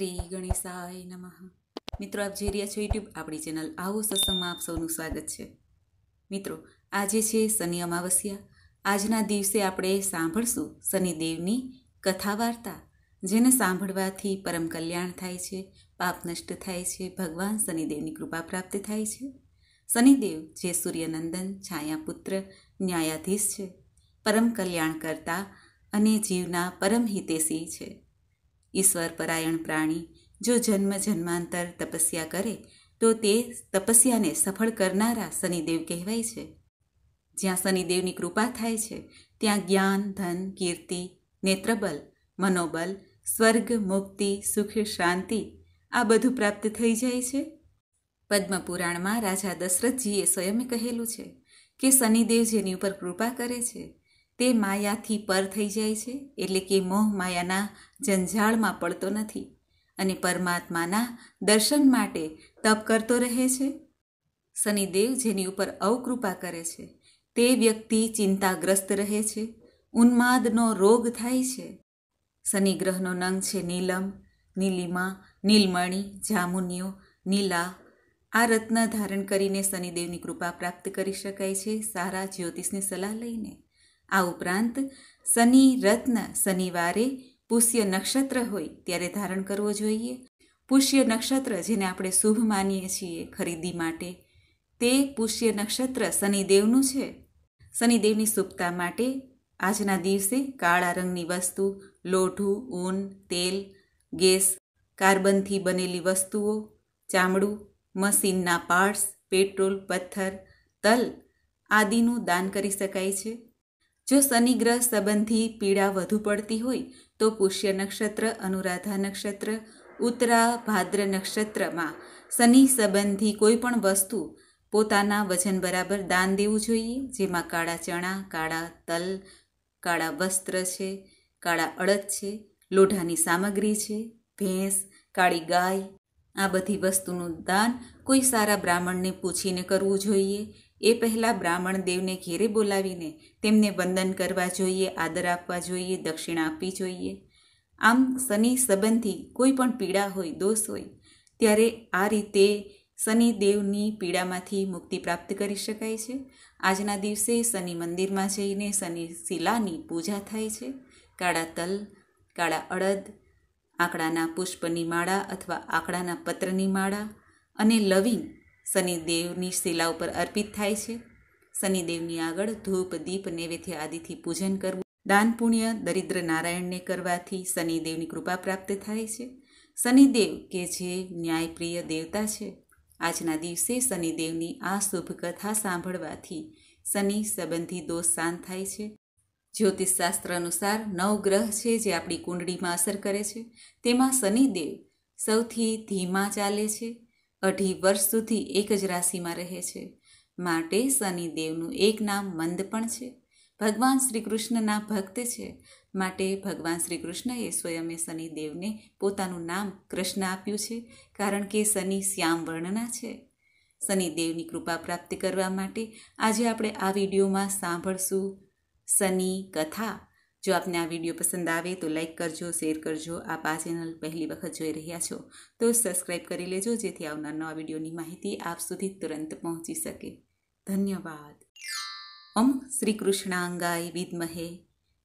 શ્રી ગણેશાય નમઃ મિત્રો આપ જોઈ રહ્યા છો યુટ્યુબ આપણી ચેનલ આવો સત્સંગમાં આપ સૌનું સ્વાગત છે મિત્રો આજે છે શનિ અમાવસ્યા આજના દિવસે આપણે સાંભળશું શનિદેવની કથા વાર્તા જેને સાંભળવાથી પરમ કલ્યાણ થાય છે પાપ નષ્ટ થાય છે ભગવાન શનિદેવની કૃપા પ્રાપ્ત થાય છે શનિદેવ જે સૂર્યનંદન છાયાપુત્ર ન્યાયાધીશ છે પરમ કલ્યાણ કરતા અને જીવના પરમ હિતેશી છે ઈશ્વર પરાયણ પ્રાણી જો જન્મ જન્માંતર તપસ્યા કરે તો તે તપસ્યાને સફળ કરનારા શનિદેવ કહેવાય છે જ્યાં શનિદેવની કૃપા થાય છે ત્યાં જ્ઞાન ધન કીર્તિ નેત્રબલ મનોબલ સ્વર્ગ મુક્તિ સુખ શાંતિ આ બધું પ્રાપ્ત થઈ જાય છે પદ્મપુરાણમાં રાજા દશરથજીએ સ્વયં કહેલું છે કે શનિદેવ જેની ઉપર કૃપા કરે છે તે માયાથી પર થઈ જાય છે એટલે કે મોહ માયાના જંજાળમાં પડતો નથી અને પરમાત્માના દર્શન માટે તપ કરતો રહે છે શનિદેવ જેની ઉપર અવકૃપા કરે છે તે વ્યક્તિ ચિંતાગ્રસ્ત રહે છે ઉન્માદનો રોગ થાય છે શનિ ગ્રહનો નંગ છે નીલમ નીલિમા નીલમણી જામુનિયો નીલા આ રત્ન ધારણ કરીને શનિદેવની કૃપા પ્રાપ્ત કરી શકાય છે સારા જ્યોતિષની સલાહ લઈને આ ઉપરાંત શનિ રત્ન શનિવારે પુષ્ય નક્ષત્ર હોય ત્યારે ધારણ કરવો જોઈએ પુષ્ય નક્ષત્ર જેને આપણે શુભ માનીએ છીએ ખરીદી માટે તે પુષ્ય નક્ષત્ર શનિદેવનું છે શનિદેવની શુભતા માટે આજના દિવસે કાળા રંગની વસ્તુ લોઢું ઊન તેલ ગેસ કાર્બનથી બનેલી વસ્તુઓ ચામડું મશીનના પાર્ટ્સ પેટ્રોલ પથ્થર તલ આદિનું દાન કરી શકાય છે જો શનિ ગ્રહ સંબંધી પીડા વધુ પડતી હોય તો પુષ્ય નક્ષત્ર અનુરાધા નક્ષત્ર ઉત્તરા ભાદ્ર નક્ષત્રમાં શનિ સંબંધી કોઈ પણ વસ્તુ પોતાના વજન બરાબર દાન દેવું જોઈએ જેમાં કાળા ચણા કાળા તલ કાળા વસ્ત્ર છે કાળા અડદ છે લોઢાની સામગ્રી છે ભેંસ કાળી ગાય આ બધી વસ્તુનું દાન કોઈ સારા બ્રાહ્મણને પૂછીને કરવું જોઈએ એ પહેલાં બ્રાહ્મણ દેવને ઘેરે બોલાવીને તેમને વંદન કરવા જોઈએ આદર આપવા જોઈએ દક્ષિણા આપવી જોઈએ આમ શનિ સંબંધી કોઈ પણ પીડા હોય દોષ હોય ત્યારે આ રીતે શનિ દેવની પીડામાંથી મુક્તિ પ્રાપ્ત કરી શકાય છે આજના દિવસે શનિ મંદિરમાં જઈને શનિ શિલાની પૂજા થાય છે કાળા તલ કાળા અડદ આંકડાના પુષ્પની માળા અથવા આંકડાના પત્રની માળા અને લવિંગ શનિદેવની શિલા ઉપર અર્પિત થાય છે શનિદેવની આગળ ધૂપ દીપ નૈવેદ્ય આદિથી પૂજન કરવું દાન પુણ્ય દરિદ્ર નારાયણને કરવાથી શનિદેવની કૃપા પ્રાપ્ત થાય છે શનિદેવ કે જે ન્યાયપ્રિય દેવતા છે આજના દિવસે શનિદેવની આ શુભ કથા સાંભળવાથી શનિ સંબંધી દોષ શાંત થાય છે જ્યોતિષ શાસ્ત્ર અનુસાર નવ ગ્રહ છે જે આપણી કુંડળીમાં અસર કરે છે તેમાં શનિદેવ સૌથી ધીમા ચાલે છે અઢી વર્ષ સુધી એક જ રાશિમાં રહે છે માટે શનિદેવનું એક નામ મંદ પણ છે ભગવાન શ્રી કૃષ્ણના ભક્ત છે માટે ભગવાન શ્રી કૃષ્ણએ સ્વયંએ શનિદેવને પોતાનું નામ કૃષ્ણ આપ્યું છે કારણ કે શનિ શ્યામ વર્ણના છે શનિદેવની કૃપા પ્રાપ્ત કરવા માટે આજે આપણે આ વિડીયોમાં સાંભળશું શનિ કથા જો આપને આ વિડીયો પસંદ આવે તો લાઇક કરજો શેર કરજો આપ આ ચેનલ પહેલી વખત જોઈ રહ્યા છો તો સબસ્ક્રાઈબ કરી લેજો જેથી આવનાર નવા વિડીયોની માહિતી આપ સુધી તુરંત પહોંચી શકે ધન્યવાદ ઓમ શ્રી કૃષ્ણાંગાય વિદ્મહે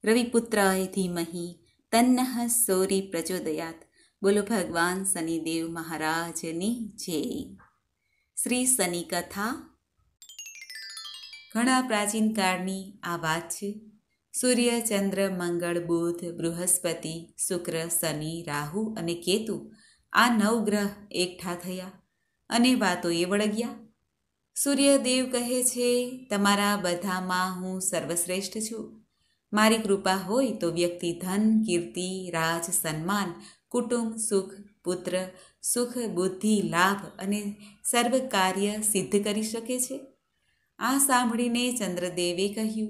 રવિપુત્રાય ધીમહી તન્નહ સૌરી પ્રચોદયાત બોલો ભગવાન શનિદેવ મહારાજની જય શ્રી શનિ કથા ઘણા પ્રાચીન કાળની આ વાત છે સૂર્ય ચંદ્ર મંગળ બુધ બૃહસ્પતિ શુક્ર શનિ રાહુ અને કેતુ આ નવ ગ્રહ એકઠા થયા અને વાતો એ વળગ્યા સૂર્યદેવ કહે છે તમારા બધામાં હું સર્વશ્રેષ્ઠ છું મારી કૃપા હોય તો વ્યક્તિ ધન કીર્તિ રાજ સન્માન કુટુંબ સુખ પુત્ર સુખ બુદ્ધિ લાભ અને સર્વ કાર્ય સિદ્ધ કરી શકે છે આ સાંભળીને ચંદ્રદેવે કહ્યું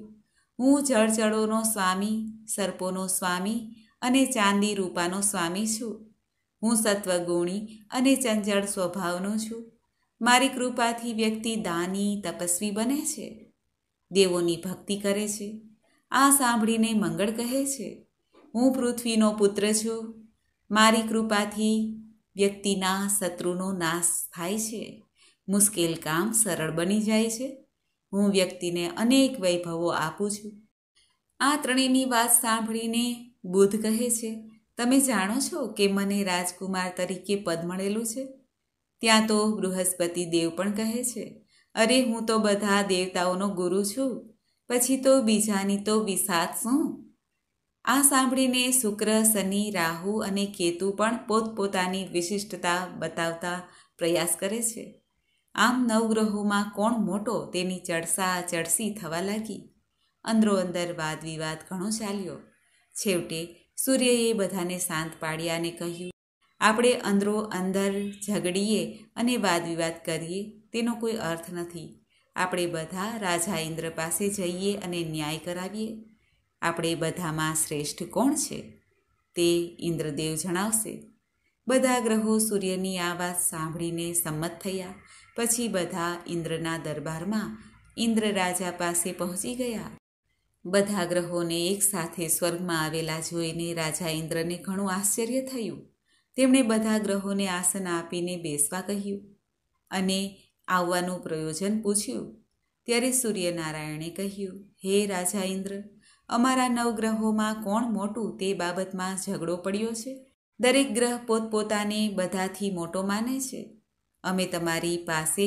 હું જળજળોનો સ્વામી સર્પોનો સ્વામી અને ચાંદી રૂપાનો સ્વામી છું હું સત્વગુણી અને ચંચળ સ્વભાવનો છું મારી કૃપાથી વ્યક્તિ દાની તપસ્વી બને છે દેવોની ભક્તિ કરે છે આ સાંભળીને મંગળ કહે છે હું પૃથ્વીનો પુત્ર છું મારી કૃપાથી વ્યક્તિના શત્રુનો નાશ થાય છે મુશ્કેલ કામ સરળ બની જાય છે હું વ્યક્તિને અનેક વૈભવો આપું છું આ ત્રણેયની વાત સાંભળીને બુધ કહે છે તમે જાણો છો કે મને રાજકુમાર તરીકે પદ મળેલું છે ત્યાં તો બૃહસ્પતિ દેવ પણ કહે છે અરે હું તો બધા દેવતાઓનો ગુરુ છું પછી તો બીજાની તો વિસાત શું આ સાંભળીને શુક્ર શનિ રાહુ અને કેતુ પણ પોતપોતાની વિશિષ્ટતા બતાવતા પ્રયાસ કરે છે આમ નવગ્રહોમાં કોણ મોટો તેની ચડસા ચડસી થવા લાગી અંદરો અંદર વાદ વિવાદ ઘણો ચાલ્યો છેવટે સૂર્યએ બધાને શાંત પાડ્યા અને કહ્યું આપણે અંદરો અંદર ઝઘડીએ અને વાદ વિવાદ કરીએ તેનો કોઈ અર્થ નથી આપણે બધા રાજા ઇન્દ્ર પાસે જઈએ અને ન્યાય કરાવીએ આપણે બધામાં શ્રેષ્ઠ કોણ છે તે ઇન્દ્રદેવ જણાવશે બધા ગ્રહો સૂર્યની આ વાત સાંભળીને સંમત થયા પછી બધા ઇન્દ્રના દરબારમાં ઇન્દ્ર રાજા પાસે પહોંચી ગયા બધા ગ્રહોને એકસાથે સ્વર્ગમાં આવેલા જોઈને રાજા ઇન્દ્રને ઘણું આશ્ચર્ય થયું તેમણે બધા ગ્રહોને આસન આપીને બેસવા કહ્યું અને આવવાનું પ્રયોજન પૂછ્યું ત્યારે સૂર્યનારાયણે કહ્યું હે રાજા ઇન્દ્ર અમારા નવગ્રહોમાં કોણ મોટું તે બાબતમાં ઝઘડો પડ્યો છે દરેક ગ્રહ પોતપોતાને બધાથી મોટો માને છે અમે તમારી પાસે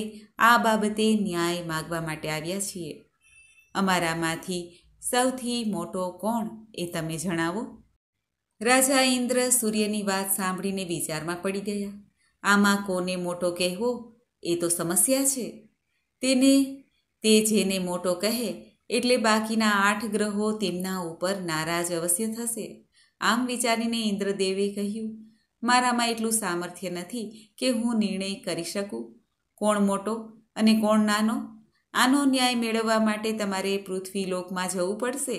આ બાબતે ન્યાય માગવા માટે આવ્યા છીએ અમારામાંથી સૌથી મોટો કોણ એ તમે જણાવો રાજા ઇન્દ્ર સૂર્યની વાત સાંભળીને વિચારમાં પડી ગયા આમાં કોને મોટો કહેવો એ તો સમસ્યા છે તેને તે જેને મોટો કહે એટલે બાકીના આઠ ગ્રહો તેમના ઉપર નારાજ અવશ્ય થશે આમ વિચારીને ઇન્દ્રદેવે કહ્યું મારામાં એટલું સામર્થ્ય નથી કે હું નિર્ણય કરી શકું કોણ મોટો અને કોણ નાનો આનો ન્યાય મેળવવા માટે તમારે પૃથ્વીલોકમાં જવું પડશે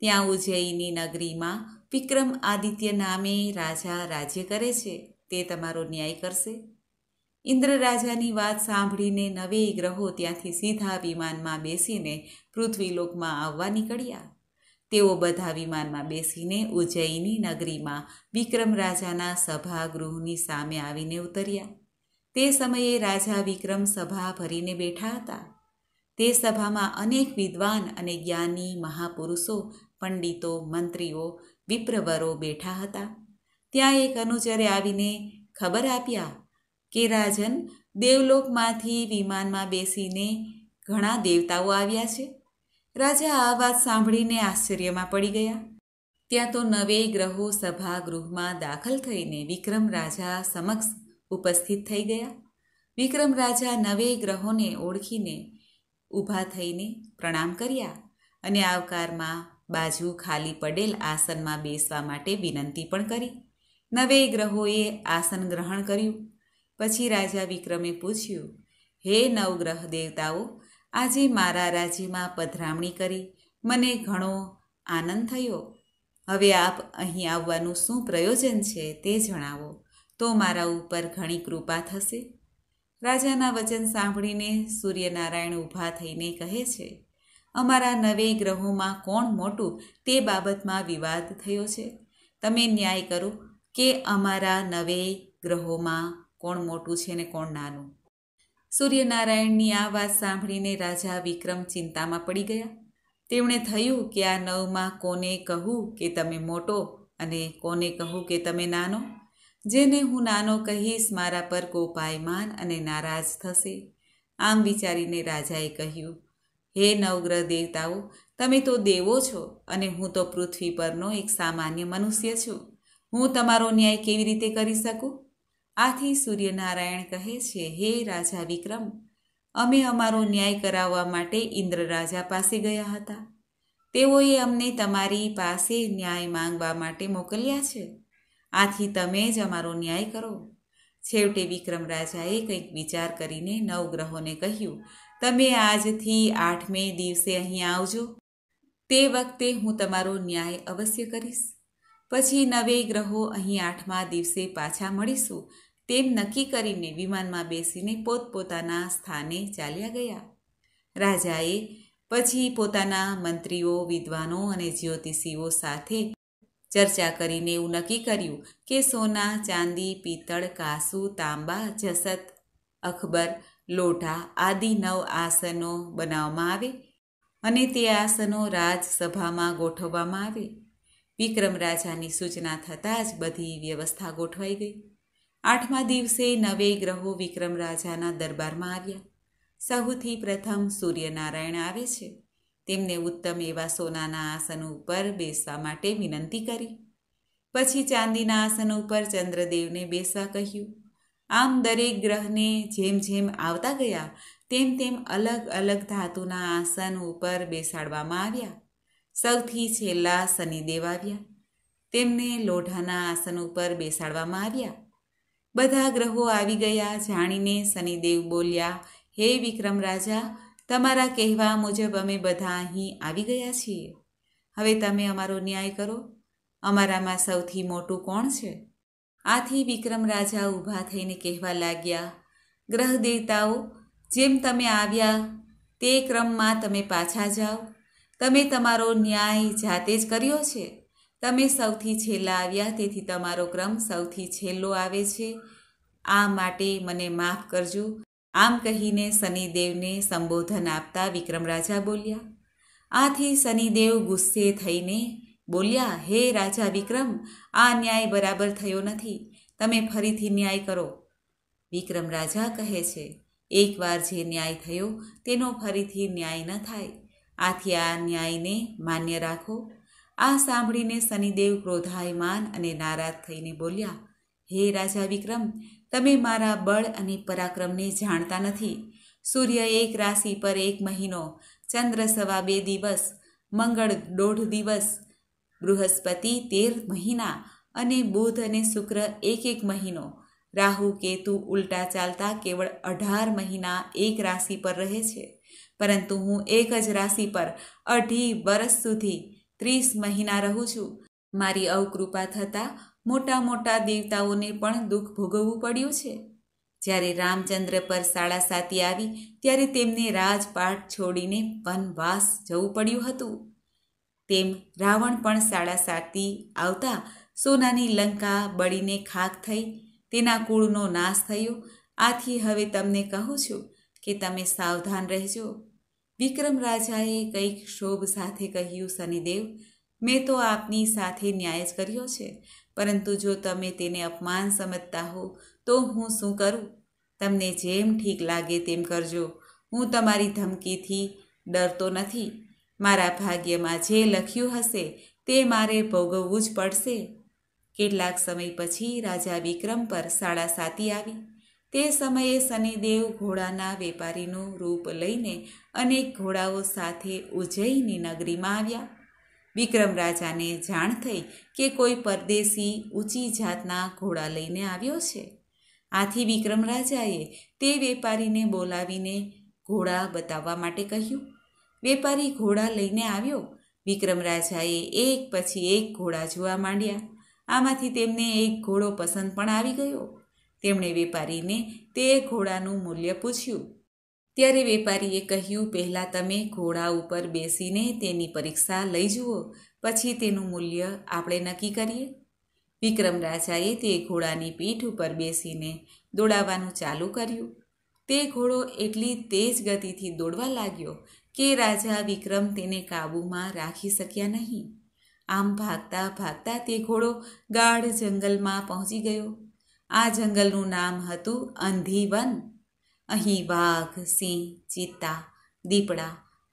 ત્યાં ઉજ્જૈની નગરીમાં વિક્રમ આદિત્ય નામે રાજા રાજ્ય કરે છે તે તમારો ન્યાય કરશે ઇન્દ્ર રાજાની વાત સાંભળીને નવે ગ્રહો ત્યાંથી સીધા વિમાનમાં બેસીને પૃથ્વીલોકમાં આવવા નીકળ્યા તેઓ બધા વિમાનમાં બેસીને ઉજ્જૈની નગરીમાં વિક્રમ રાજાના સભાગૃહની સામે આવીને ઉતર્યા તે સમયે રાજા વિક્રમ સભા ભરીને બેઠા હતા તે સભામાં અનેક વિદ્વાન અને જ્ઞાની મહાપુરુષો પંડિતો મંત્રીઓ વિપ્રવરો બેઠા હતા ત્યાં એક અનુચરે આવીને ખબર આપ્યા કે રાજન દેવલોકમાંથી વિમાનમાં બેસીને ઘણા દેવતાઓ આવ્યા છે રાજા આ વાત સાંભળીને આશ્ચર્યમાં પડી ગયા ત્યાં તો નવે ગ્રહો સભાગૃહમાં દાખલ થઈને વિક્રમ રાજા સમક્ષ ઉપસ્થિત થઈ ગયા વિક્રમ રાજા નવે ગ્રહોને ઓળખીને ઊભા થઈને પ્રણામ કર્યા અને આવકારમાં બાજુ ખાલી પડેલ આસનમાં બેસવા માટે વિનંતી પણ કરી નવે ગ્રહોએ આસન ગ્રહણ કર્યું પછી રાજા વિક્રમે પૂછ્યું હે નવગ્રહ દેવતાઓ આજે મારા રાજીમાં પધરામણી કરી મને ઘણો આનંદ થયો હવે આપ અહીં આવવાનું શું પ્રયોજન છે તે જણાવો તો મારા ઉપર ઘણી કૃપા થશે રાજાના વચન સાંભળીને સૂર્યનારાયણ ઊભા થઈને કહે છે અમારા નવે ગ્રહોમાં કોણ મોટું તે બાબતમાં વિવાદ થયો છે તમે ન્યાય કરો કે અમારા નવે ગ્રહોમાં કોણ મોટું છે ને કોણ નાનું સૂર્યનારાયણની આ વાત સાંભળીને રાજા વિક્રમ ચિંતામાં પડી ગયા તેમણે થયું કે આ નવમાં કોને કહું કે તમે મોટો અને કોને કહું કે તમે નાનો જેને હું નાનો કહીશ મારા પર કોપાયમાન અને નારાજ થશે આમ વિચારીને રાજાએ કહ્યું હે નવગ્રહ દેવતાઓ તમે તો દેવો છો અને હું તો પૃથ્વી પરનો એક સામાન્ય મનુષ્ય છું હું તમારો ન્યાય કેવી રીતે કરી શકું આથી સૂર્યનારાયણ કહે છે હે રાજા વિક્રમ અમે અમારો ન્યાય કરાવવા માટે ઇન્દ્ર રાજા પાસે ગયા હતા તેઓએ અમને તમારી પાસે ન્યાય માંગવા માટે મોકલ્યા છે આથી તમે જ અમારો ન્યાય કરો છેવટે વિક્રમ રાજાએ કંઈક વિચાર કરીને નવગ્રહોને કહ્યું તમે આજથી આઠમે દિવસે અહીં આવજો તે વખતે હું તમારો ન્યાય અવશ્ય કરીશ પછી નવે ગ્રહો અહીં આઠમા દિવસે પાછા મળીશું તેમ નક્કી કરીને વિમાનમાં બેસીને પોતપોતાના સ્થાને ચાલ્યા ગયા રાજાએ પછી પોતાના મંત્રીઓ વિદ્વાનો અને જ્યોતિષીઓ સાથે ચર્ચા કરીને એવું નક્કી કર્યું કે સોના ચાંદી પિત્તળ કાસુ તાંબા જસત અખબર લોઢા આદિ નવ આસનો બનાવવામાં આવે અને તે આસનો રાજસભામાં ગોઠવવામાં આવે વિક્રમ રાજાની સૂચના થતાં જ બધી વ્યવસ્થા ગોઠવાઈ ગઈ આઠમા દિવસે નવે ગ્રહો વિક્રમ રાજાના દરબારમાં આવ્યા સૌથી પ્રથમ સૂર્યનારાયણ આવે છે તેમને ઉત્તમ એવા સોનાના આસન ઉપર બેસવા માટે વિનંતી કરી પછી ચાંદીના આસન ઉપર ચંદ્રદેવને બેસવા કહ્યું આમ દરેક ગ્રહને જેમ જેમ આવતા ગયા તેમ તેમ અલગ અલગ ધાતુના આસન ઉપર બેસાડવામાં આવ્યા સૌથી છેલ્લા શનિદેવ આવ્યા તેમને લોઢાના આસન ઉપર બેસાડવામાં આવ્યા બધા ગ્રહો આવી ગયા જાણીને શનિદેવ બોલ્યા હે વિક્રમ રાજા તમારા કહેવા મુજબ અમે બધા અહીં આવી ગયા છીએ હવે તમે અમારો ન્યાય કરો અમારામાં સૌથી મોટું કોણ છે આથી વિક્રમ રાજા ઊભા થઈને કહેવા લાગ્યા ગ્રહ દેવતાઓ જેમ તમે આવ્યા તે ક્રમમાં તમે પાછા જાઓ તમે તમારો ન્યાય જાતે જ કર્યો છે તમે સૌથી છેલ્લા આવ્યા તેથી તમારો ક્રમ સૌથી છેલ્લો આવે છે આ માટે મને માફ કરજો આમ કહીને શનિદેવને સંબોધન આપતા વિક્રમ રાજા બોલ્યા આથી શનિદેવ ગુસ્સે થઈને બોલ્યા હે રાજા વિક્રમ આ ન્યાય બરાબર થયો નથી તમે ફરીથી ન્યાય કરો વિક્રમ રાજા કહે છે એકવાર જે ન્યાય થયો તેનો ફરીથી ન્યાય ન થાય આથી આ ન્યાયને માન્ય રાખો આ સાંભળીને શનિદેવ ક્રોધાયમાન અને નારાજ થઈને બોલ્યા હે રાજા વિક્રમ તમે મારા બળ અને પરાક્રમને જાણતા નથી સૂર્ય એક રાશિ પર એક મહિનો ચંદ્ર સવા બે દિવસ મંગળ દોઢ દિવસ બૃહસ્પતિ તેર મહિના અને બુધ અને શુક્ર એક એક મહિનો રાહુ કેતુ ઉલટા ચાલતા કેવળ અઢાર મહિના એક રાશિ પર રહે છે પરંતુ હું એક જ રાશિ પર અઢી વર્ષ સુધી ત્રીસ મહિના રહું છું મારી અવકૃપા થતાં મોટા મોટા દેવતાઓને પણ દુઃખ ભોગવવું પડ્યું છે જ્યારે રામચંદ્ર પર સાડા સાતી આવી ત્યારે તેમને રાજપાટ છોડીને વનવાસ જવું પડ્યું હતું તેમ રાવણ પણ સાડા સાતી આવતા સોનાની લંકા બળીને ખાક થઈ તેના કુળનો નાશ થયો આથી હવે તમને કહું છું કે તમે સાવધાન રહેજો વિક્રમ રાજાએ કંઈક શોભ સાથે કહ્યું શનિદેવ મેં તો આપની સાથે ન્યાય જ કર્યો છે પરંતુ જો તમે તેને અપમાન સમજતા હો તો હું શું કરું તમને જેમ ઠીક લાગે તેમ કરજો હું તમારી ધમકીથી ડરતો નથી મારા ભાગ્યમાં જે લખ્યું હશે તે મારે ભોગવવું જ પડશે કેટલાક સમય પછી રાજા વિક્રમ પર સાડા સાતી આવી તે સમયે શનિદેવ ઘોડાના વેપારીનું રૂપ લઈને અનેક ઘોડાઓ સાથે ઉજ્જૈની નગરીમાં આવ્યા વિક્રમ રાજાને જાણ થઈ કે કોઈ પરદેશી ઊંચી જાતના ઘોડા લઈને આવ્યો છે આથી વિક્રમ રાજાએ તે વેપારીને બોલાવીને ઘોડા બતાવવા માટે કહ્યું વેપારી ઘોડા લઈને આવ્યો વિક્રમ રાજાએ એક પછી એક ઘોડા જોવા માંડ્યા આમાંથી તેમને એક ઘોડો પસંદ પણ આવી ગયો તેમણે વેપારીને તે ઘોડાનું મૂલ્ય પૂછ્યું ત્યારે વેપારીએ કહ્યું પહેલાં તમે ઘોડા ઉપર બેસીને તેની પરીક્ષા લઈ જુઓ પછી તેનું મૂલ્ય આપણે નક્કી કરીએ વિક્રમ રાજાએ તે ઘોડાની પીઠ ઉપર બેસીને દોડાવવાનું ચાલુ કર્યું તે ઘોડો એટલી તેજ ગતિથી દોડવા લાગ્યો કે રાજા વિક્રમ તેને કાબૂમાં રાખી શક્યા નહીં આમ ભાગતા ભાગતા તે ઘોડો ગાઢ જંગલમાં પહોંચી ગયો આ જંગલનું નામ હતું અંધીવન અહીં વાઘ સિંહ ચિત્તા દીપડા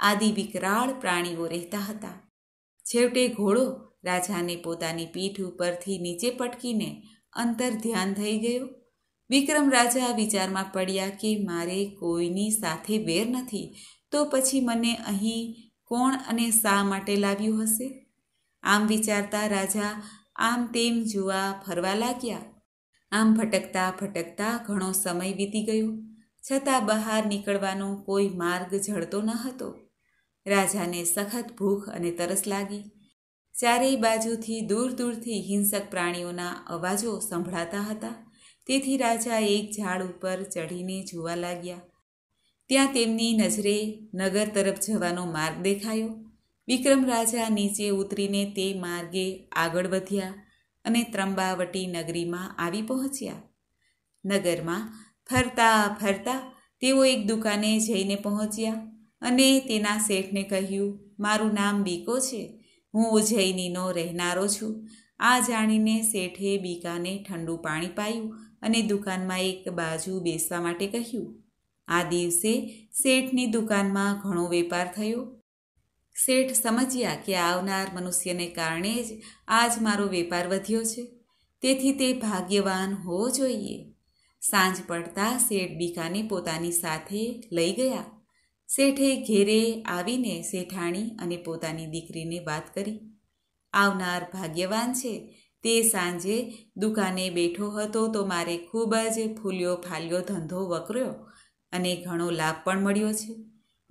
આદિ વિકરાળ પ્રાણીઓ રહેતા હતા છેવટે ઘોડો રાજાને પોતાની પીઠ ઉપરથી નીચે પટકીને અંતર ધ્યાન થઈ ગયો વિક્રમ રાજા વિચારમાં પડ્યા કે મારે કોઈની સાથે વેર નથી તો પછી મને અહીં કોણ અને શા માટે લાવ્યું હશે આમ વિચારતા રાજા આમ તેમ જોવા ફરવા લાગ્યા આમ ભટકતા ભટકતા ઘણો સમય વીતી ગયો છતાં બહાર નીકળવાનો કોઈ માર્ગ જળતો ન હતો રાજાને સખત ભૂખ અને તરસ લાગી ચારેય બાજુથી દૂર દૂરથી હિંસક પ્રાણીઓના અવાજો સંભળાતા હતા તેથી રાજા એક ઝાડ ઉપર ચઢીને જોવા લાગ્યા ત્યાં તેમની નજરે નગર તરફ જવાનો માર્ગ દેખાયો વિક્રમ રાજા નીચે ઉતરીને તે માર્ગે આગળ વધ્યા અને ત્રંબાવટી નગરીમાં આવી પહોંચ્યા નગરમાં ફરતા ફરતા તેઓ એક દુકાને જઈને પહોંચ્યા અને તેના શેઠને કહ્યું મારું નામ બીકો છે હું ઉજ્જૈનીનો રહેનારો છું આ જાણીને શેઠે બીકાને ઠંડુ પાણી પાયું અને દુકાનમાં એક બાજુ બેસવા માટે કહ્યું આ દિવસે શેઠની દુકાનમાં ઘણો વેપાર થયો શેઠ સમજ્યા કે આવનાર મનુષ્યને કારણે જ આજ મારો વેપાર વધ્યો છે તેથી તે ભાગ્યવાન હોવો જોઈએ સાંજ પડતા શેઠ બીકાને પોતાની સાથે લઈ ગયા શેઠે ઘેરે આવીને શેઠાણી અને પોતાની દીકરીને વાત કરી આવનાર ભાગ્યવાન છે તે સાંજે દુકાને બેઠો હતો તો મારે ખૂબ જ ફૂલ્યો ફાલ્યો ધંધો વકર્યો અને ઘણો લાભ પણ મળ્યો છે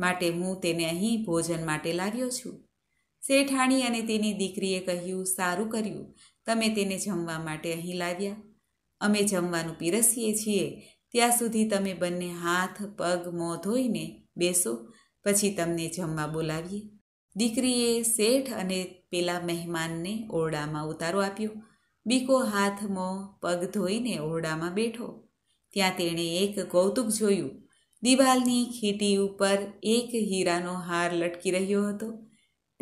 માટે હું તેને અહીં ભોજન માટે લાવ્યો છું શેઠાણી અને તેની દીકરીએ કહ્યું સારું કર્યું તમે તેને જમવા માટે અહીં લાવ્યા અમે જમવાનું પીરસીએ છીએ ત્યાં સુધી તમે બંને હાથ પગ મોં ધોઈને બેસો પછી તમને જમવા બોલાવીએ દીકરીએ શેઠ અને પેલા મહેમાનને ઓરડામાં ઉતારો આપ્યો બીકો હાથ હાથમાં પગ ધોઈને ઓરડામાં બેઠો ત્યાં તેણે એક કૌતુક જોયું દિવાલની ખીટી ઉપર એક હીરાનો હાર લટકી રહ્યો હતો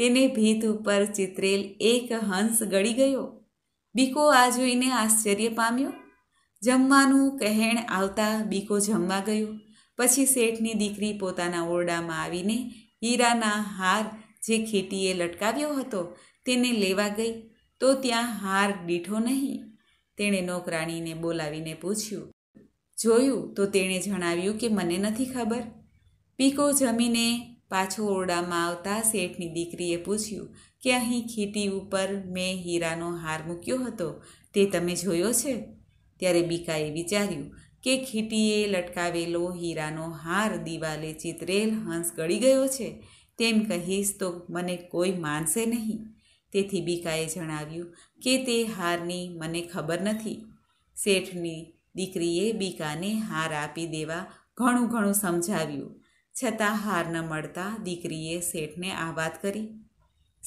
તેને ભીત ઉપર ચિતરેલ એક હંસ ગળી ગયો બીકો આ જોઈને આશ્ચર્ય પામ્યો જમવાનું કહેણ આવતા બીકો જમવા ગયો પછી શેઠની દીકરી પોતાના ઓરડામાં આવીને હીરાના હાર જે ખેટીએ લટકાવ્યો હતો તેને લેવા ગઈ તો ત્યાં હાર દીઠો નહીં તેણે નોકરાણીને બોલાવીને પૂછ્યું જોયું તો તેણે જણાવ્યું કે મને નથી ખબર પીકો જમીને પાછો ઓરડામાં આવતા શેઠની દીકરીએ પૂછ્યું કે અહીં ખીટી ઉપર મેં હીરાનો હાર મૂક્યો હતો તે તમે જોયો છે ત્યારે બીકાએ વિચાર્યું કે ખીટીએ લટકાવેલો હીરાનો હાર દિવાલે ચિતરેલ હંસ ગળી ગયો છે તેમ કહીશ તો મને કોઈ માનશે નહીં તેથી બીકાએ જણાવ્યું કે તે હારની મને ખબર નથી શેઠની દીકરીએ બીકાને હાર આપી દેવા ઘણું ઘણું સમજાવ્યું છતાં હાર ન મળતા દીકરીએ શેઠને આ વાત કરી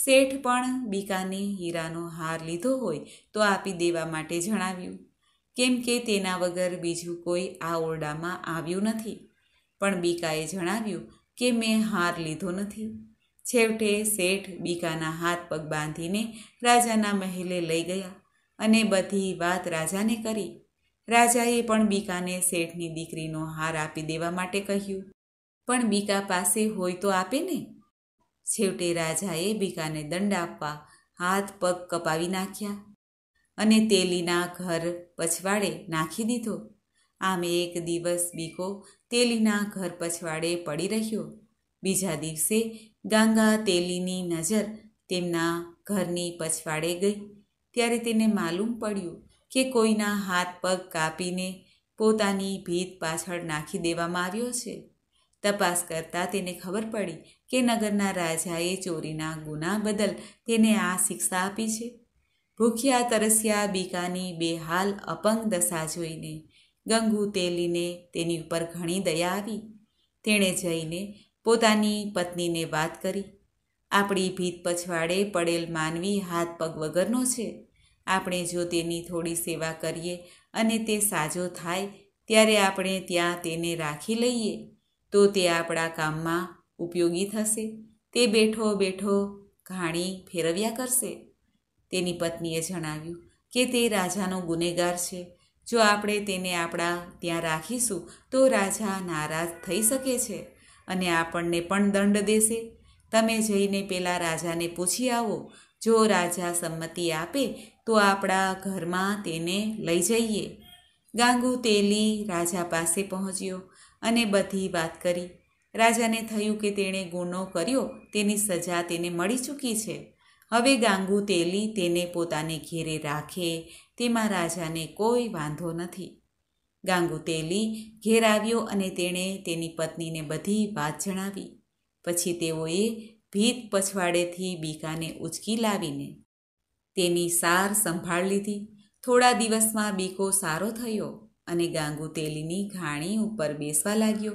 શેઠ પણ બીકાને હીરાનો હાર લીધો હોય તો આપી દેવા માટે જણાવ્યું કેમ કે તેના વગર બીજું કોઈ આ ઓરડામાં આવ્યું નથી પણ બીકાએ જણાવ્યું કે મેં હાર લીધો નથી છેવટે શેઠ બીકાના હાથ પગ બાંધીને રાજાના મહેલે લઈ ગયા અને બધી વાત રાજાને કરી રાજાએ પણ બીકાને શેઠની દીકરીનો હાર આપી દેવા માટે કહ્યું પણ બીકા પાસે હોય તો આપે ને છેવટે રાજાએ બીકાને દંડ આપવા હાથ પગ કપાવી નાખ્યા અને તેલીના ઘર પછવાડે નાખી દીધો આમ એક દિવસ બીકો તેલીના ઘર પછવાડે પડી રહ્યો બીજા દિવસે ગાંગા તેલીની નજર તેમના ઘરની પછવાડે ગઈ ત્યારે તેને માલુમ પડ્યું કે કોઈના હાથ પગ કાપીને પોતાની ભીત પાછળ નાખી દેવામાં આવ્યો છે તપાસ કરતાં તેને ખબર પડી કે નગરના રાજાએ ચોરીના ગુના બદલ તેને આ શિક્ષા આપી છે ભૂખ્યા તરસ્યા બીકાની બેહાલ અપંગ દશા જોઈને ગંગુ તેલીને તેની ઉપર ઘણી દયા આવી તેણે જઈને પોતાની પત્નીને વાત કરી આપણી ભીત પછવાડે પડેલ માનવી હાથ પગ વગરનો છે આપણે જો તેની થોડી સેવા કરીએ અને તે સાજો થાય ત્યારે આપણે ત્યાં તેને રાખી લઈએ તો તે આપણા કામમાં ઉપયોગી થશે તે બેઠો બેઠો ઘાણી ફેરવ્યા કરશે તેની પત્નીએ જણાવ્યું કે તે રાજાનો ગુનેગાર છે જો આપણે તેને આપણા ત્યાં રાખીશું તો રાજા નારાજ થઈ શકે છે અને આપણને પણ દંડ દેશે તમે જઈને પેલા રાજાને પૂછી આવો જો રાજા સંમતિ આપે તો આપણા ઘરમાં તેને લઈ જઈએ ગાંગુ તેલી રાજા પાસે પહોંચ્યો અને બધી વાત કરી રાજાને થયું કે તેણે ગુનો કર્યો તેની સજા તેને મળી ચૂકી છે હવે ગાંગુ તેલી તેને પોતાને ઘેરે રાખે તેમાં રાજાને કોઈ વાંધો નથી ગાંગુ તેલી ઘેર આવ્યો અને તેણે તેની પત્નીને બધી વાત જણાવી પછી તેઓએ ભીત પછવાડેથી બીકાને ઉચકી લાવીને તેની સાર સંભાળ લીધી થોડા દિવસમાં બીકો સારો થયો અને ગાંગુ તેલીની ઘાણી ઉપર બેસવા લાગ્યો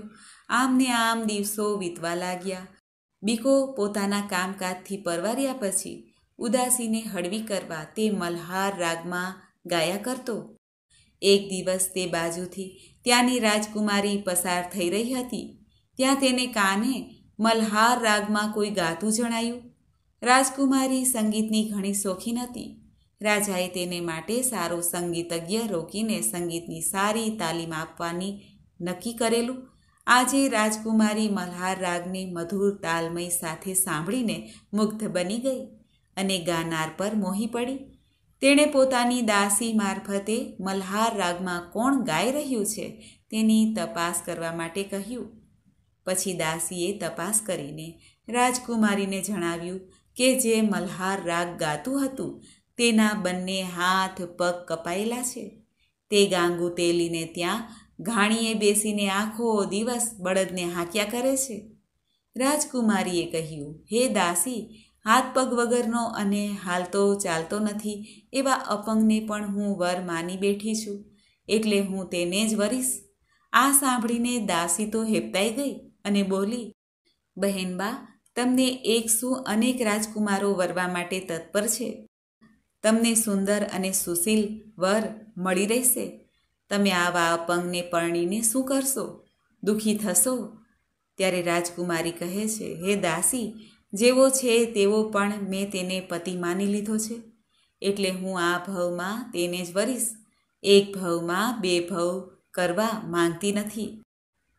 આમને આમ દિવસો વીતવા લાગ્યા બીકો પોતાના કામકાજથી પરવાર્યા પછી ઉદાસીને હળવી કરવા તે મલ્હાર રાગમાં ગાયા કરતો એક દિવસ તે બાજુથી ત્યાંની રાજકુમારી પસાર થઈ રહી હતી ત્યાં તેને કાને મલ્હાર રાગમાં કોઈ ગાતું જણાયું રાજકુમારી સંગીતની ઘણી શોખીન હતી રાજાએ તેને માટે સારું સંગીતજ્ઞ રોકીને સંગીતની સારી તાલીમ આપવાની નક્કી કરેલું આજે રાજકુમારી મલ્હાર રાગની મધુર તાલમય સાથે સાંભળીને મુગ્ધ બની ગઈ અને ગાનાર પર મોહી પડી તેણે પોતાની દાસી મારફતે મલ્હાર રાગમાં કોણ ગાઈ રહ્યું છે તેની તપાસ કરવા માટે કહ્યું પછી દાસીએ તપાસ કરીને રાજકુમારીને જણાવ્યું કે જે મલ્હાર રાગ ગાતું હતું તેના બંને હાથ પગ કપાયેલા છે તે ગાંગુ તેલીને ત્યાં ઘાણીએ બેસીને આખો દિવસ બળદને હાંક્યા કરે છે રાજકુમારીએ કહ્યું હે દાસી હાથ પગ વગરનો અને હાલતો ચાલતો નથી એવા અપંગને પણ હું વર માની બેઠી છું એટલે હું તેને જ વરીશ આ સાંભળીને દાસી તો હેપતાઈ ગઈ અને બોલી બહેનબા તમને એકસો અનેક રાજકુમારો વરવા માટે તત્પર છે તમને સુંદર અને સુશીલ વર મળી રહેશે તમે આવા અપંગને પરણીને શું કરશો દુઃખી થશો ત્યારે રાજકુમારી કહે છે હે દાસી જેવો છે તેવો પણ મેં તેને પતિ માની લીધો છે એટલે હું આ ભવમાં તેને જ વરીશ એક ભવમાં બે ભવ કરવા માંગતી નથી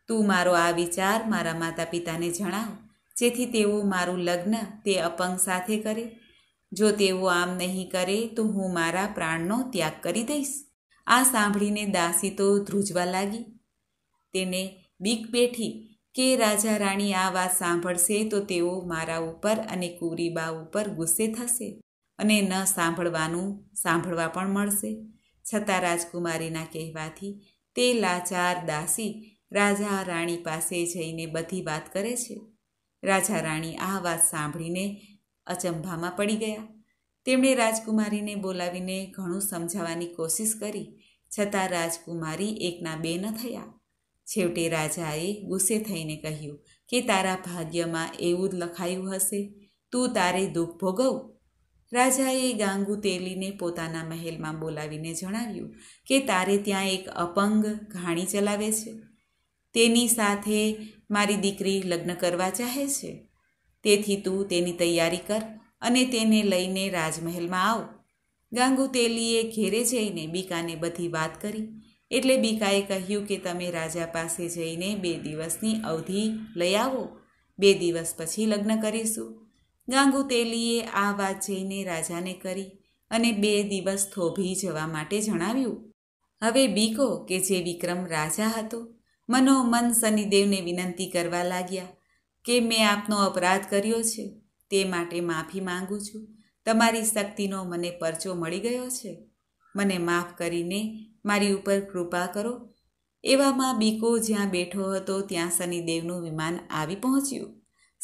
તું મારો આ વિચાર મારા માતા પિતાને જણાવ જેથી તેઓ મારું લગ્ન તે અપંગ સાથે કરે જો તેઓ આમ નહીં કરે તો હું મારા પ્રાણનો ત્યાગ કરી દઈશ આ સાંભળીને દાસી તો ધ્રુજવા લાગી તેને બીક બેઠી કે રાજા રાણી આ વાત સાંભળશે તો તેઓ મારા ઉપર અને કુરીબા ઉપર ગુસ્સે થશે અને ન સાંભળવાનું સાંભળવા પણ મળશે છતાં રાજકુમારીના કહેવાથી તે લાચાર દાસી રાજા રાણી પાસે જઈને બધી વાત કરે છે રાજા રાણી આ વાત સાંભળીને અચંભામાં પડી ગયા તેમણે રાજકુમારીને બોલાવીને ઘણું સમજાવવાની કોશિશ કરી છતાં રાજકુમારી એકના બે ન થયા છેવટે રાજાએ ગુસ્સે થઈને કહ્યું કે તારા ભાગ્યમાં એવું જ લખાયું હશે તું તારે દુઃખ ભોગવ રાજાએ ગાંગુ તેલીને પોતાના મહેલમાં બોલાવીને જણાવ્યું કે તારે ત્યાં એક અપંગ ઘાણી ચલાવે છે તેની સાથે મારી દીકરી લગ્ન કરવા ચાહે છે તેથી તું તેની તૈયારી કર અને તેને લઈને રાજમહેલમાં આવ ગાંગુ તેલીએ ઘેરે જઈને બીકાને બધી વાત કરી એટલે બીકાએ કહ્યું કે તમે રાજા પાસે જઈને બે દિવસની અવધિ લઈ આવો બે દિવસ પછી લગ્ન કરીશું ગાંગુતેલીએ આ વાત જઈને રાજાને કરી અને બે દિવસ થોભી જવા માટે જણાવ્યું હવે બીકો કે જે વિક્રમ રાજા હતો મનોમન શનિદેવને વિનંતી કરવા લાગ્યા કે મેં આપનો અપરાધ કર્યો છે તે માટે માફી માંગુ છું તમારી શક્તિનો મને પરચો મળી ગયો છે મને માફ કરીને મારી ઉપર કૃપા કરો એવામાં બીકો જ્યાં બેઠો હતો ત્યાં શનિદેવનું વિમાન આવી પહોંચ્યું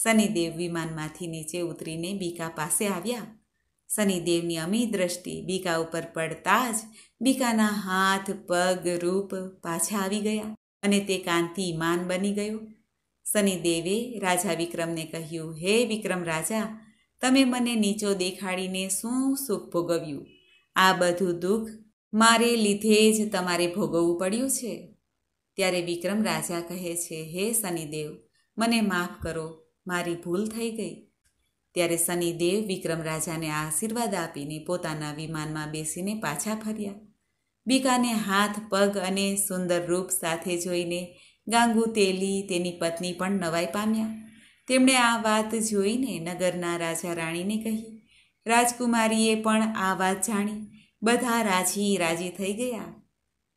શનિદેવ વિમાનમાંથી નીચે ઉતરીને બીકા પાસે આવ્યા શનિદેવની અમી દ્રષ્ટિ બીકા ઉપર પડતા જ બીકાના હાથ પગ રૂપ પાછા આવી ગયા અને તે કાનથી માન બની ગયો શનિદેવે રાજા વિક્રમને કહ્યું હે વિક્રમ રાજા તમે મને નીચો દેખાડીને શું સુખ ભોગવ્યું આ બધું દુઃખ મારે લીધે જ તમારે ભોગવવું પડ્યું છે ત્યારે વિક્રમ રાજા કહે છે હે શનિદેવ મને માફ કરો મારી ભૂલ થઈ ગઈ ત્યારે શનિદેવ વિક્રમ રાજાને આશીર્વાદ આપીને પોતાના વિમાનમાં બેસીને પાછા ફર્યા બીકાને હાથ પગ અને સુંદર રૂપ સાથે જોઈને ગાંગુ તેલી તેની પત્ની પણ નવાઈ પામ્યા તેમણે આ વાત જોઈને નગરના રાજા રાણીને કહી રાજકુમારીએ પણ આ વાત જાણી બધા રાજી રાજી થઈ ગયા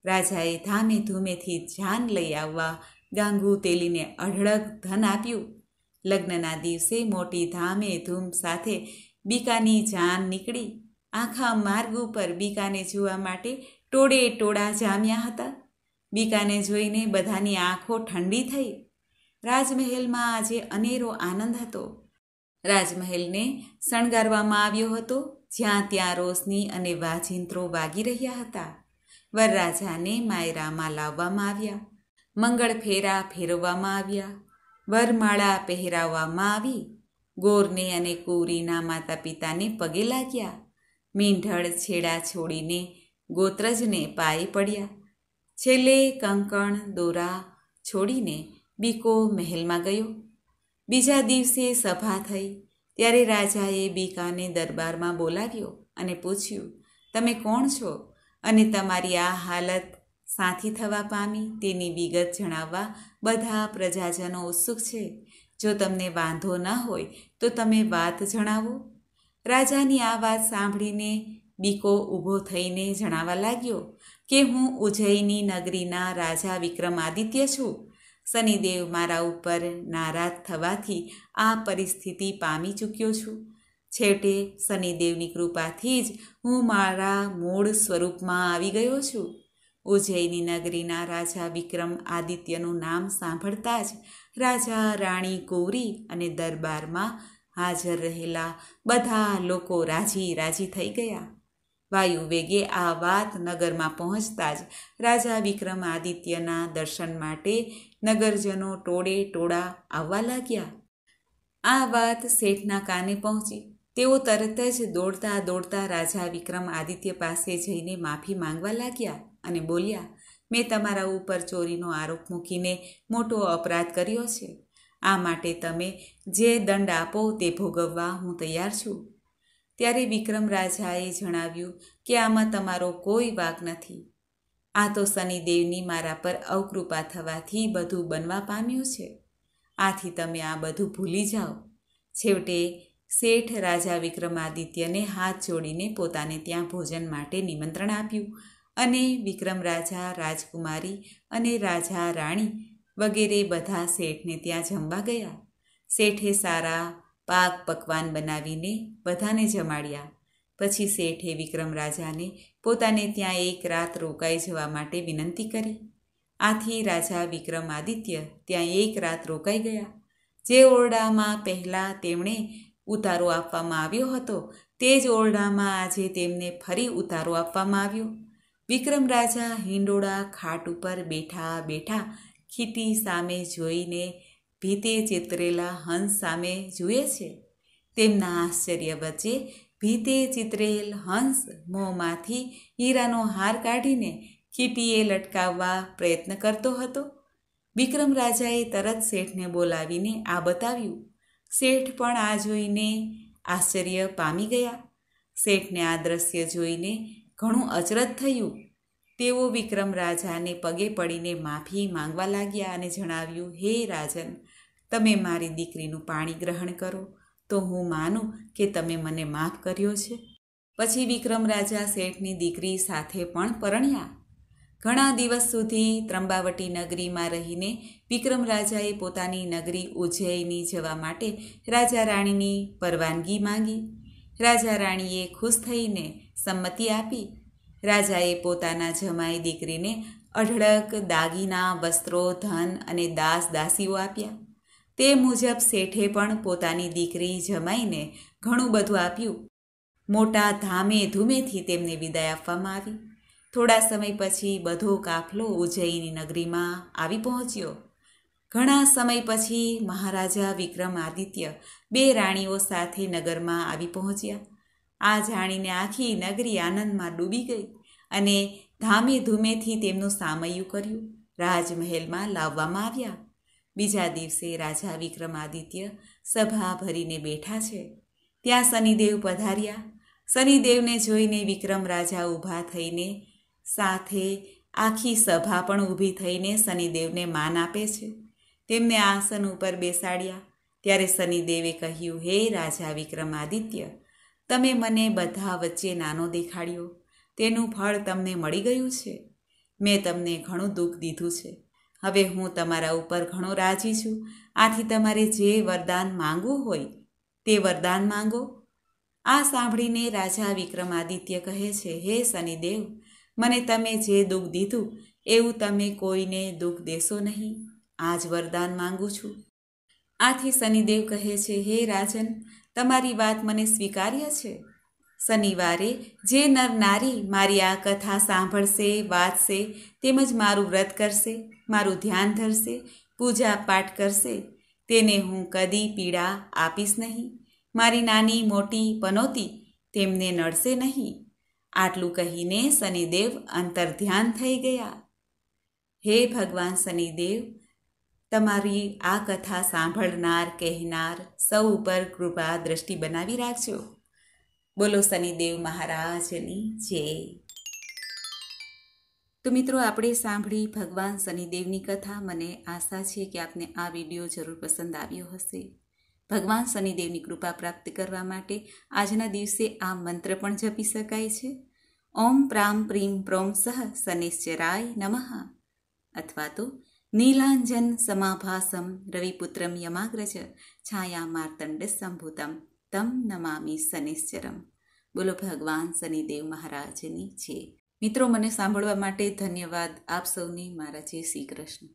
રાજાએ ધામે ધૂમેથી જાન લઈ આવવા ગાંગુ તેલીને અઢળક ધન આપ્યું લગ્નના દિવસે મોટી ધામે ધૂમ સાથે બીકાની જાન નીકળી આખા માર્ગ ઉપર બીકાને જોવા માટે ટોળે ટોળા જામ્યા હતા બીકાને જોઈને બધાની આંખો ઠંડી થઈ રાજમહેલમાં આજે અનેરો આનંદ હતો રાજમહેલને શણગારવામાં આવ્યો હતો જ્યાં ત્યાં રોશની અને વાજિંત્રો વાગી રહ્યા હતા વરરાજાને માયરામાં લાવવામાં આવ્યા મંગળ ફેરા ફેરવવામાં આવ્યા વરમાળા પહેરાવવામાં આવી ગોરને અને કુરીના માતા પિતાને પગે લાગ્યા મીંઢળ છેડા છોડીને ગોત્રજને પાયે પડ્યા છેલ્લે કંકણ દોરા છોડીને બીકો મહેલમાં ગયો બીજા દિવસે સભા થઈ ત્યારે રાજાએ બીકાને દરબારમાં બોલાવ્યો અને પૂછ્યું તમે કોણ છો અને તમારી આ હાલત સાથી થવા પામી તેની વિગત જણાવવા બધા પ્રજાજનો ઉત્સુક છે જો તમને વાંધો ન હોય તો તમે વાત જણાવો રાજાની આ વાત સાંભળીને બીકો ઊભો થઈને જણાવા લાગ્યો કે હું ઉજ્જૈની નગરીના રાજા વિક્રમાદિત્ય છું શનિદેવ મારા ઉપર નારાજ થવાથી આ પરિસ્થિતિ પામી ચૂક્યો છું છેવટે શનિદેવની કૃપાથી જ હું મારા મૂળ સ્વરૂપમાં આવી ગયો છું ઉજ્જૈની નગરીના રાજા વિક્રમ આદિત્યનું નામ સાંભળતા જ રાજા રાણી ગૌરી અને દરબારમાં હાજર રહેલા બધા લોકો રાજી રાજી થઈ ગયા વાયુ વેગે આ વાત નગરમાં પહોંચતા જ રાજા વિક્રમાદિત્યના દર્શન માટે નગરજનો ટોળે ટોળા આવવા લાગ્યા આ વાત શેઠના કાને પહોંચી તેઓ તરત જ દોડતા દોડતા રાજા વિક્રમ આદિત્ય પાસે જઈને માફી માંગવા લાગ્યા અને બોલ્યા મેં તમારા ઉપર ચોરીનો આરોપ મૂકીને મોટો અપરાધ કર્યો છે આ માટે તમે જે દંડ આપો તે ભોગવવા હું તૈયાર છું ત્યારે વિક્રમ રાજાએ જણાવ્યું કે આમાં તમારો કોઈ વાક નથી આ તો શનિદેવની મારા પર અવકૃપા થવાથી બધું બનવા પામ્યું છે આથી તમે આ બધું ભૂલી જાઓ છેવટે શેઠ રાજા વિક્રમાદિત્યને હાથ જોડીને પોતાને ત્યાં ભોજન માટે નિમંત્રણ આપ્યું અને વિક્રમ રાજા રાજકુમારી અને રાજા રાણી વગેરે બધા શેઠને ત્યાં જમવા ગયા શેઠે સારા પાક પકવાન બનાવીને બધાને જમાડ્યા પછી શેઠે વિક્રમ રાજાને પોતાને ત્યાં એક રાત રોકાઈ જવા માટે વિનંતી કરી આથી રાજા વિક્રમ આદિત્ય ત્યાં એક રાત રોકાઈ ગયા જે ઓરડામાં પહેલાં તેમણે ઉતારો આપવામાં આવ્યો હતો તે જ ઓરડામાં આજે તેમને ફરી ઉતારો આપવામાં આવ્યો વિક્રમ રાજા હિંડોળા ખાટ ઉપર બેઠા બેઠા ખીટી સામે જોઈને ભીતે ચિતરેલા હંસ સામે જુએ છે તેમના આશ્ચર્ય વચ્ચે ભીતે ચિતરેલ હંસ મોંમાંથી હીરાનો હાર કાઢીને કીટીએ લટકાવવા પ્રયત્ન કરતો હતો વિક્રમ રાજાએ તરત શેઠને બોલાવીને આ બતાવ્યું શેઠ પણ આ જોઈને આશ્ચર્ય પામી ગયા શેઠને આ દ્રશ્ય જોઈને ઘણું અચરજ થયું તેઓ વિક્રમ રાજાને પગે પડીને માફી માંગવા લાગ્યા અને જણાવ્યું હે રાજન તમે મારી દીકરીનું પાણી ગ્રહણ કરો તો હું માનું કે તમે મને માફ કર્યો છે પછી વિક્રમ રાજા શેઠની દીકરી સાથે પણ પરણ્યા ઘણા દિવસ સુધી ત્રંબાવટી નગરીમાં રહીને વિક્રમ રાજાએ પોતાની નગરી ઉજ્જૈની જવા માટે રાજા રાણીની પરવાનગી માંગી રાજા રાણીએ ખુશ થઈને સંમતિ આપી રાજાએ પોતાના જમાઈ દીકરીને અઢળક દાગીના વસ્ત્રો ધન અને દાસ દાસીઓ આપ્યા તે મુજબ શેઠે પણ પોતાની દીકરી જમાઈને ઘણું બધું આપ્યું મોટા ધામે ધૂમેથી તેમને વિદાય આપવામાં આવી થોડા સમય પછી બધો કાફલો ઉજ્જૈની નગરીમાં આવી પહોંચ્યો ઘણા સમય પછી મહારાજા વિક્રમાદિત્ય બે રાણીઓ સાથે નગરમાં આવી પહોંચ્યા આ જાણીને આખી નગરી આનંદમાં ડૂબી ગઈ અને ધામે ધૂમેથી તેમનું સામયું કર્યું રાજમહેલમાં લાવવામાં આવ્યા બીજા દિવસે રાજા વિક્રમાદિત્ય સભા ભરીને બેઠા છે ત્યાં શનિદેવ પધાર્યા શનિદેવને જોઈને વિક્રમ રાજા ઊભા થઈને સાથે આખી સભા પણ ઊભી થઈને શનિદેવને માન આપે છે તેમને આસન ઉપર બેસાડ્યા ત્યારે શનિદેવે કહ્યું હે રાજા વિક્રમાદિત્ય તમે મને બધા વચ્ચે નાનો દેખાડ્યો તેનું ફળ તમને મળી ગયું છે મેં તમને ઘણું દુઃખ દીધું છે હવે હું તમારા ઉપર ઘણો રાજી છું આથી તમારે જે વરદાન માંગવું હોય તે વરદાન માંગો આ સાંભળીને રાજા વિક્રમાદિત્ય કહે છે હે શનિદેવ મને તમે જે દુઃખ દીધું એવું તમે કોઈને દુઃખ દેશો નહીં આજ વરદાન માંગુ છું આથી શનિદેવ કહે છે હે રાજન તમારી વાત મને સ્વીકાર્ય છે શનિવારે જે નર નારી મારી આ કથા સાંભળશે વાંચશે તેમજ મારું વ્રત કરશે મારું ધ્યાન ધરશે પૂજા પાઠ કરશે તેને હું કદી પીડા આપીશ નહીં મારી નાની મોટી પનોતી તેમને નડશે નહીં આટલું કહીને શનિદેવ અંતર ધ્યાન થઈ ગયા હે ભગવાન શનિદેવ તમારી આ કથા સાંભળનાર કહેનાર સૌ ઉપર કૃપા દ્રષ્ટિ બનાવી રાખજો બોલો શનિદેવ મહારાજની જય તો મિત્રો આપણે સાંભળી ભગવાન શનિદેવની કથા મને આશા છે કે આપને આ વિડીયો જરૂર પસંદ આવ્યો હશે ભગવાન શનિદેવની કૃપા પ્રાપ્ત કરવા માટે આજના દિવસે આ મંત્ર પણ જપી શકાય છે ઓમ પ્રામ પ્રીમ પ્રોમ સહ શનિશ્ચરાય નમઃ અથવા તો નીલાંજન સમાભાસમ રવિપુત્રમ યમાગ્રજ છાયા માર્તંડ સંભૂતમ તમ નમામી શનિશ્ચરમ બોલો ભગવાન શનિદેવ મહારાજની છે મિત્રો મને સાંભળવા માટે ધન્યવાદ આપ સૌની મારા જય શ્રી કૃષ્ણ